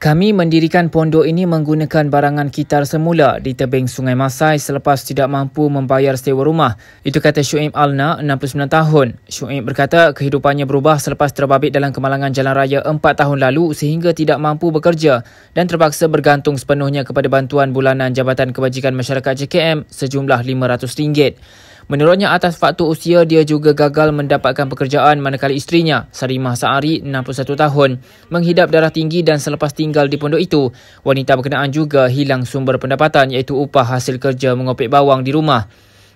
Kami mendirikan pondok ini menggunakan barangan kitar semula di tebing Sungai Masai selepas tidak mampu membayar sewa rumah. Itu kata Shuib Alna, 69 tahun. Shuib berkata kehidupannya berubah selepas terbabit dalam kemalangan jalan raya 4 tahun lalu sehingga tidak mampu bekerja dan terpaksa bergantung sepenuhnya kepada bantuan bulanan Jabatan Kebajikan Masyarakat JKM sejumlah RM500. Menurutnya atas faktor usia dia juga gagal mendapatkan pekerjaan manakala isterinya Sarimah Saari 61 tahun menghidap darah tinggi dan selepas tinggal di pondok itu wanita berkenaan juga hilang sumber pendapatan iaitu upah hasil kerja mengopek bawang di rumah.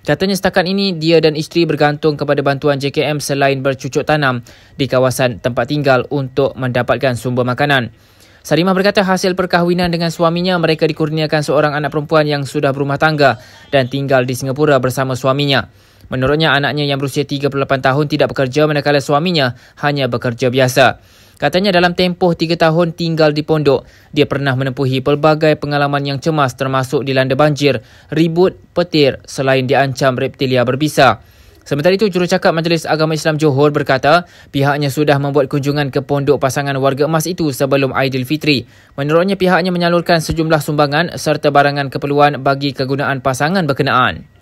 Katanya setakat ini dia dan isteri bergantung kepada bantuan JKM selain bercucuk tanam di kawasan tempat tinggal untuk mendapatkan sumber makanan. Sarimah berkata hasil perkahwinan dengan suaminya mereka dikurniakan seorang anak perempuan yang sudah berumah tangga dan tinggal di Singapura bersama suaminya. Menurutnya anaknya yang berusia 38 tahun tidak bekerja manakala suaminya hanya bekerja biasa. Katanya dalam tempoh 3 tahun tinggal di pondok, dia pernah menempuhi pelbagai pengalaman yang cemas termasuk dilanda banjir, ribut, petir selain diancam reptilia berbisa. Sementara itu, jurucakap Majlis Agama Islam Johor berkata pihaknya sudah membuat kunjungan ke pondok pasangan warga emas itu sebelum Aidilfitri. Menurutnya, pihaknya menyalurkan sejumlah sumbangan serta barangan keperluan bagi kegunaan pasangan berkenaan.